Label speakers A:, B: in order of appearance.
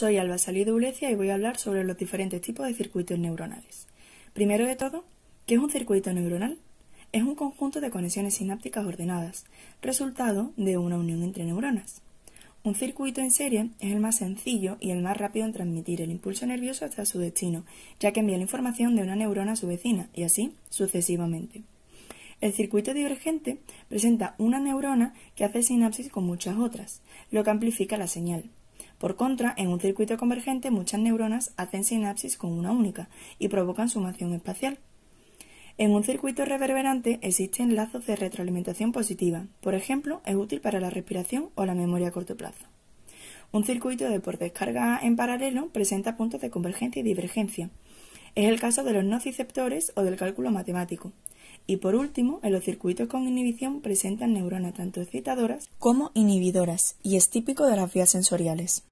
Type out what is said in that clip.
A: Soy Alba Salido Ulecia y voy a hablar sobre los diferentes tipos de circuitos neuronales. Primero de todo, ¿qué es un circuito neuronal? Es un conjunto de conexiones sinápticas ordenadas, resultado de una unión entre neuronas. Un circuito en serie es el más sencillo y el más rápido en transmitir el impulso nervioso hasta su destino, ya que envía la información de una neurona a su vecina y así sucesivamente. El circuito divergente presenta una neurona que hace sinapsis con muchas otras, lo que amplifica la señal. Por contra, en un circuito convergente muchas neuronas hacen sinapsis con una única y provocan sumación espacial. En un circuito reverberante existen lazos de retroalimentación positiva. Por ejemplo, es útil para la respiración o la memoria a corto plazo. Un circuito de por descarga en paralelo presenta puntos de convergencia y divergencia. Es el caso de los nociceptores o del cálculo matemático. Y por último, en los circuitos con inhibición presentan neuronas tanto excitadoras como inhibidoras y es típico
B: de las vías sensoriales.